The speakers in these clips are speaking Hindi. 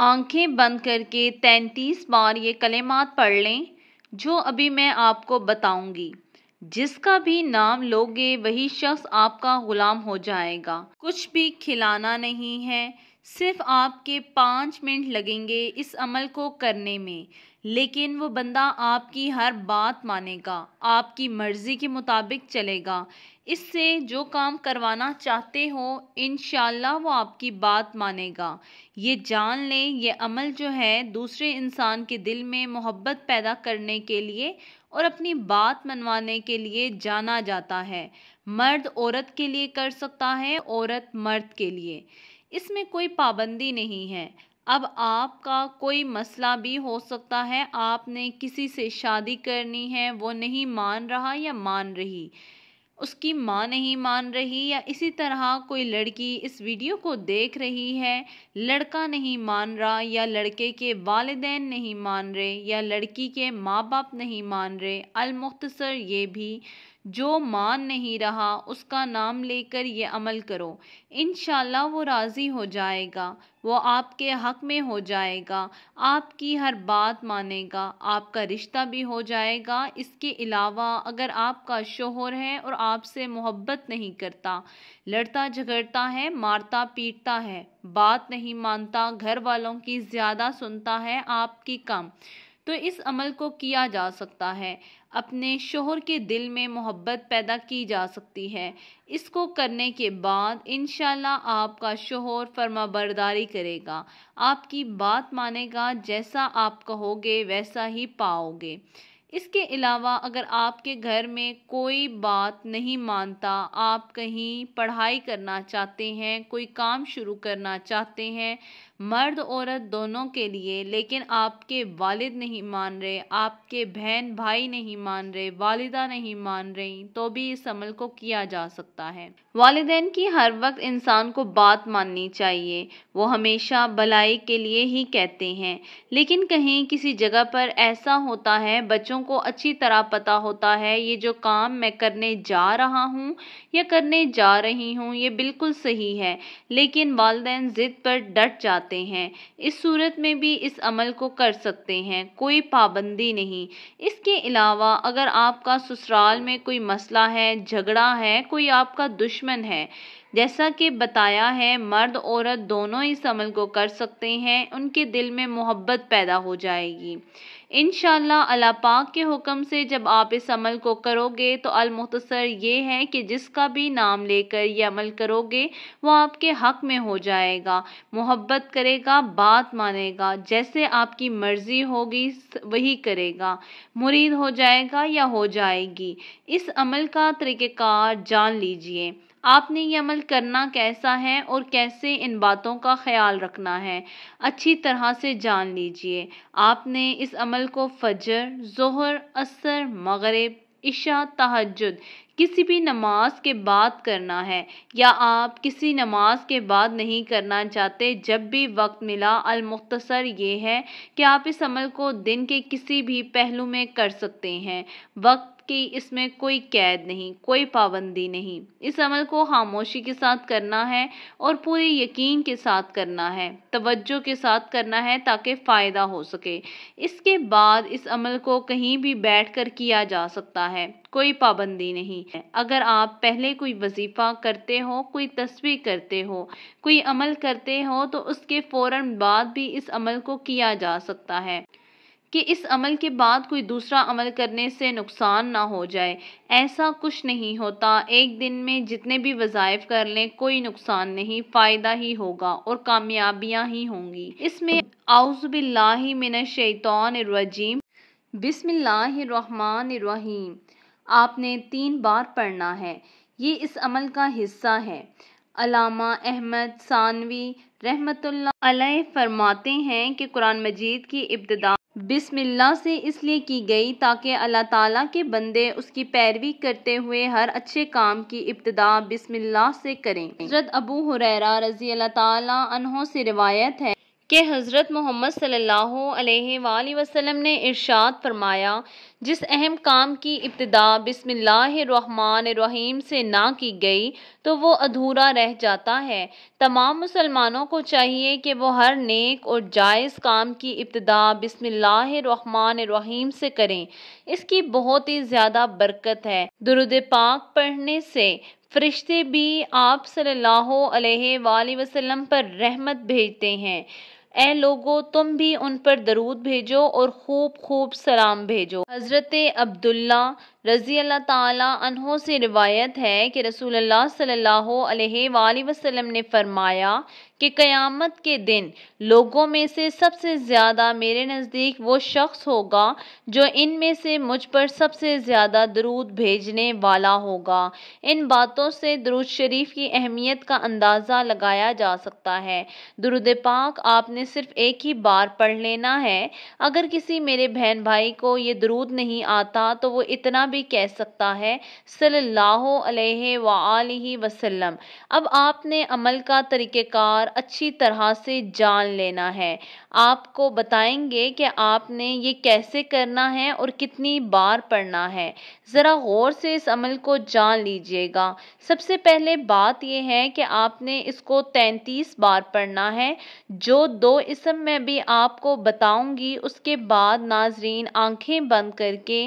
आंखें बंद करके तैंतीस बार ये कलेमात पढ़ लें जो अभी मैं आपको बताऊंगी जिसका भी नाम लोगे वही शख्स आपका ग़ुलाम हो जाएगा कुछ भी खिलाना नहीं है सिर्फ आपके पाँच मिनट लगेंगे इस अमल को करने में लेकिन वो बंदा आपकी हर बात मानेगा आपकी मर्ज़ी के मुताबिक चलेगा इससे जो काम करवाना चाहते हो इन वो आपकी बात मानेगा ये जान लें ये अमल जो है दूसरे इंसान के दिल में मोहब्बत पैदा करने के लिए और अपनी बात मनवाने के लिए जाना जाता है मर्द औरत के लिए कर सकता है औरत मर्द के लिए इसमें कोई पाबंदी नहीं है अब आपका कोई मसला भी हो सकता है आपने किसी से शादी करनी है वो नहीं मान रहा या मान रही उसकी माँ नहीं मान रही या इसी तरह कोई लड़की इस वीडियो को देख रही है लड़का नहीं मान रहा या लड़के के वालदेन नहीं मान रहे या लड़की के माँ बाप नहीं मान रहे अलमुख्तसर ये भी जो मान नहीं रहा उसका नाम लेकर ये अमल करो इन वो राज़ी हो जाएगा वो आपके हक में हो जाएगा आपकी हर बात मानेगा आपका रिश्ता भी हो जाएगा इसके अलावा अगर आपका शोहर है और आपसे मोहब्बत नहीं करता लड़ता झगड़ता है मारता पीटता है बात नहीं मानता घर वालों की ज़्यादा सुनता है आपकी कम तो इस अमल को किया जा सकता है अपने शोहर के दिल में मोहब्बत पैदा की जा सकती है इसको करने के बाद इन आपका शोहर फर्माबरदारी करेगा आपकी बात मानेगा जैसा आप कहोगे वैसा ही पाओगे इसके अलावा अगर आपके घर में कोई बात नहीं मानता आप कहीं पढ़ाई करना चाहते हैं कोई काम शुरू करना चाहते हैं मर्द औरत दोनों के लिए लेकिन आपके वालिद नहीं मान रहे आपके बहन भाई नहीं मान रहे वालिदा नहीं मान रही तो भी इस अमल को किया जा सकता है वालदेन की हर वक्त इंसान को बात माननी चाहिए वो हमेशा भलाई के लिए ही कहते हैं लेकिन कहीं किसी जगह पर ऐसा होता है बच्चों इंसानों को अच्छी तरह पता होता है ये जो काम मैं करने जा रहा हूँ या करने जा रही हूँ ये बिल्कुल सही है लेकिन वालदे ज़िद पर डट जाते हैं इस सूरत में भी इस अमल को कर सकते हैं कोई पाबंदी नहीं इसके अलावा अगर आपका ससुराल में कोई मसला है झगड़ा है कोई आपका दुश्मन है जैसा कि बताया है मर्द औरत दोनों इस अमल को कर सकते हैं उनके दिल में मोहब्बत पैदा हो जाएगी इन अला पाक के हुक्म से जब आप इस अमल को करोगे तो अलमुख्तसर ये है कि जिसका भी नाम लेकर यह अमल करोगे वो आपके हक में हो जाएगा मोहब्बत करेगा बात मानेगा जैसे आपकी मर्ज़ी होगी वही करेगा मुरीद हो जाएगा या हो जाएगी इस अमल का तरीक़ार जान लीजिए आपने ये अमल करना कैसा है और कैसे इन बातों का ख्याल रखना है अच्छी तरह से जान लीजिए आपने इस अमल को फजर जहर असर मगरब इशा तहजद किसी भी नमाज के बाद करना है या आप किसी नमाज के बाद नहीं करना चाहते जब भी वक्त मिला अलमुख्तसर ये है कि आप इस अमल को दिन के किसी भी पहलू में कर सकते हैं वक्त कि इसमें कोई कैद नहीं कोई पाबंदी नहीं इस अमल को खामोशी के साथ करना है और पूरे यकीन के साथ करना है तवज्जो के साथ करना है ताकि फ़ायदा हो सके इसके बाद इस अमल को कहीं भी बैठ कर किया जा सकता है कोई पाबंदी नहीं है अगर आप पहले कोई वजीफ़ा करते हो कोई तस्वीर करते हो कोई अमल करते हो तो उसके फ़ौर बाद भी इस अमल को किया जा सकता है कि इस अमल के बाद कोई दूसरा अमल करने से नुकसान ना हो जाए ऐसा कुछ नहीं होता एक दिन में जितने भी वज़ायफ़ कर लें कोई नुकसान नहीं फ़ायदा ही होगा और कामयाबियाँ ही होंगी इसमें आउज़बिल्लाशैतरजीम बिसमीम आपने तीन बार पढ़ना है ये इस अमल का हिस्सा है अलामा अहमद सानवी रहमतुल्लाह अलैह फरमाते हैं कि कुरान मजीद की इब्तदा बिस्मिल्लाह से इसलिए की गई ताकि अल्लाह ताला के बंदे उसकी पैरवी करते हुए हर अच्छे काम की इब्तदा बिस्मिल्लाह से करें हजरत अबू हुरैरा रजी अल्लाह ताला अनहों से रिवायत है कि हज़रत मोहम्मद सल्लल्लाहु अलैहि वसल्लम ने इरशाद फरमाया जिस अहम काम की इब्तदा रहीम से ना की गई तो वो अधूरा रह जाता है तमाम मुसलमानों को चाहिए कि वो हर नेक और जायज़ काम की इब्तदा बिसमीम से करें इसकी बहुत ही ज़्यादा बरकत है दुरुद पाक पढ़ने से फरिश्ते भी आप सल्लल्लाहु अलैहि वसल्लम पर रहमत भेजते हैं ए लोगो तुम भी उन पर दरूद भेजो और खूब खूब सलाम भेजो हज़रत अब्दुल्ला रज़ी अल्लाह तहों से रिवायत है कि रसूल सल्लल्लाहु वसल्लम ने फरमाया कि क़यामत के दिन लोगों में से सबसे ज़्यादा मेरे नज़दीक वो शख्स होगा जो इन में से मुझ पर सबसे ज़्यादा दरूद भेजने वाला होगा इन बातों से दरूद शरीफ की अहमियत का अंदाज़ा लगाया जा सकता है दरुद पाक आपने सिर्फ़ एक ही बार पढ़ लेना है अगर किसी मेरे बहन भाई को ये दरूद नहीं आता तो वो इतना भी कह सकता है सल्लल्लाहु अलैहि वसल्लम अब आपने अमल का तरीक़ार अच्छी तरह से जान लेना है आपको बताएंगे कि आपने ये कैसे करना है और कितनी बार पढ़ना है ज़रा गौर से इस अमल को जान लीजिएगा सबसे पहले बात यह है कि आपने इसको तैंतीस बार पढ़ना है जो दो इसम में भी आपको बताऊंगी उसके बाद नाजरीन आंखें बंद करके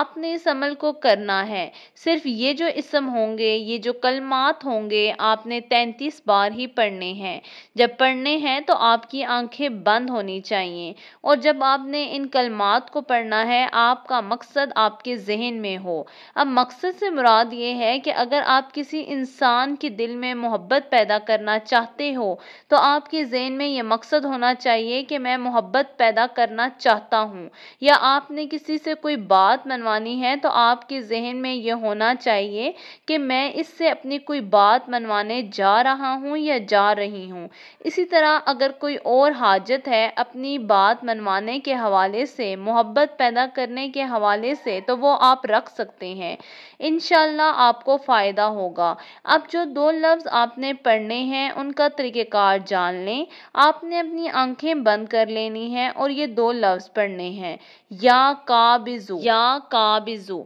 आपने इस अमल अमल को करना है सिर्फ ये जो इसम होंगे ये जो कलमात होंगे आपने तैंतीस बार ही पढ़ने हैं जब पढ़ने हैं तो आपकी आंखें बंद होनी चाहिए और जब आपने इन कलमात को पढ़ना है आपका मकसद आपके जहन में हो अब मकसद से मुराद ये है कि अगर आप किसी इंसान के दिल में मोहब्बत पैदा करना चाहते हो तो आपके जहन में यह मकसद होना चाहिए कि मैं मोहब्बत पैदा करना चाहता हूँ या आपने किसी से कोई बात मनवानी है तो आपके जहन में ये होना चाहिए कि मैं इससे अपनी कोई बात मनवाने जा रहा हूँ या जा रही हूँ इसी तरह अगर कोई और हाजत है अपनी बात मनवाने के हवाले से मोहब्बत पैदा करने के हवाले से तो वो आप रख सकते हैं इन आपको फ़ायदा होगा अब जो दो लफ्ज़ आपने पढ़ने हैं उनका तरीक़ार जान लें आपने अपनी आंखें बंद कर लेनी है और ये दो लफ्ज़ पढ़ने हैं या काबिजू या काबिजू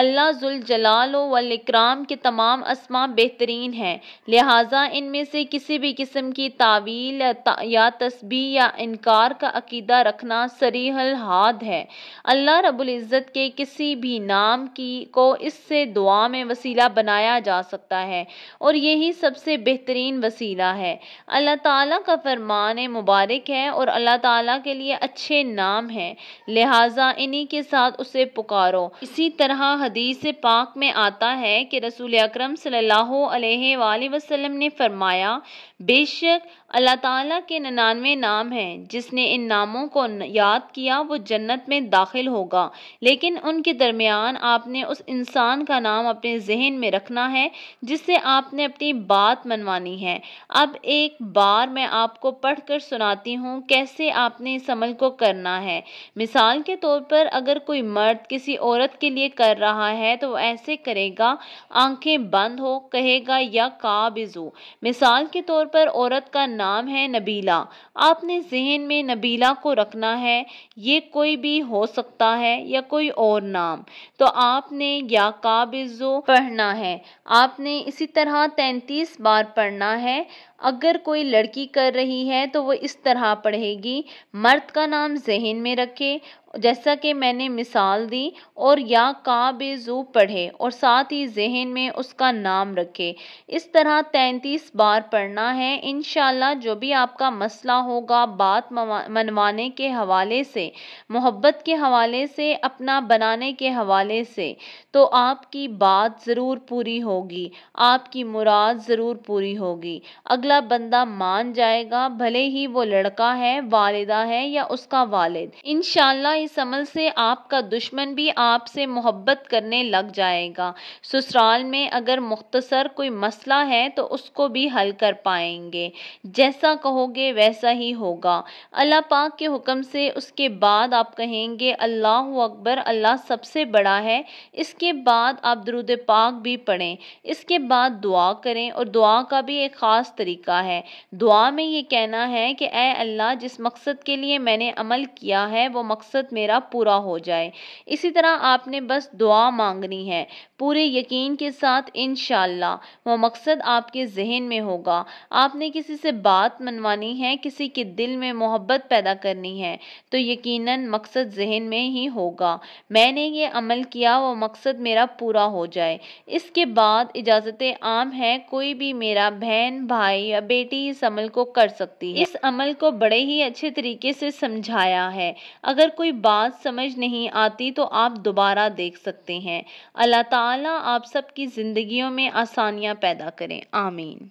अल्लाह जुलजलाल वल इकराम के तमाम असमां बेहतरीन हैं लिहाजा इनमें से किसी भी किस्म की तावील या तस्बी या इनकार का अकीदा रखना सरीहल हाद है अल्लाह रबुल्ज़त के किसी भी नाम की को इससे दुआ में वसीला बनाया जा सकता है और यही सबसे बेहतरीन वसीला है अल्लाह ताला का फरमान मुबारक है और अल्लाह ताला के लिए अच्छे नाम हैं लिहाजा इन्हीं के साथ उसे पुकारो इसी तरह हदीस पाक में आता है कि रसूल अक्रम सल्लल्लाहु ने फरमाया बेशक अल्लाह ताला के निन्यानवे नाम हैं जिसने इन नामों को याद किया वो जन्नत में दाखिल होगा लेकिन उनके दरमियान आपने उस इंसान का नाम अपने जहन में रखना है जिससे आपने अपनी बात मनवानी है अब एक बार मैं आपको पढ़ कर सुनाती हूँ कैसे आपने इस अमल को करना है मिसाल के तौर पर अगर कोई मर्द किसी औरत के लिए कर रहा है तो वो ऐसे करेगा आंखें बंद हो कहेगा या काबिजू मिसाल के तौर पर औरत का नाम है नबीला आपने जहन में नबीला को रखना है ये कोई भी हो सकता है या कोई और नाम तो आपने या काबिज़ो पढ़ना है आपने इसी तरह तैंतीस बार पढ़ना है अगर कोई लड़की कर रही है तो वो इस तरह पढ़ेगी मर्द का नाम जहन में रखे जैसा कि मैंने मिसाल दी और या का बेजू पढ़े और साथ ही जहन में उसका नाम रखे इस तरह तैंतीस बार पढ़ना है इन जो भी आपका मसला होगा बात मनवाने के हवाले से मोहब्बत के हवाले से अपना बनाने के हवाले से तो आपकी बात ज़रूर पूरी होगी आपकी मुराद ज़रूर पूरी होगी अगला बंदा मान जाएगा भले ही वो लड़का है वालदा है या उसका वालद इन इस अमल से आपका दुश्मन भी आपसे मोहब्बत करने लग जाएगा ससुराल में अगर मुख्तसर कोई मसला है तो उसको भी हल कर पाएंगे जैसा कहोगे वैसा ही होगा अल्लाह पाक के हुक्म से उसके बाद आप कहेंगे अल्लाह अकबर अल्लाह सबसे बड़ा है इसके बाद आप दरुद पाक भी पढ़ें इसके बाद दुआ करें और दुआ का भी एक ख़ास तरीका है दुआ में ये कहना है कि ए अल्लाह जिस मकसद के लिए मैंने अमल किया है वो मकसद मेरा पूरा हो जाए इसी तरह आपने बस दुआ मांगनी है पूरे यकीन के साथ इन वो मकसद आपके जहन में होगा आपने किसी से बात मनवानी है किसी के दिल में मोहब्बत पैदा करनी है तो यकीनन मकसद जहन में ही होगा मैंने ये अमल किया वो मकसद मेरा पूरा हो जाए इसके बाद इजाज़त आम है कोई भी मेरा बहन भाई या बेटी इस अमल को कर सकती है इस अमल को बड़े ही अच्छे तरीके से समझाया है अगर कोई बात समझ नहीं आती तो आप दोबारा देख सकते हैं अल्लाह ताला आप सबकी ज़िंदगियों में आसानियां पैदा करें आमीन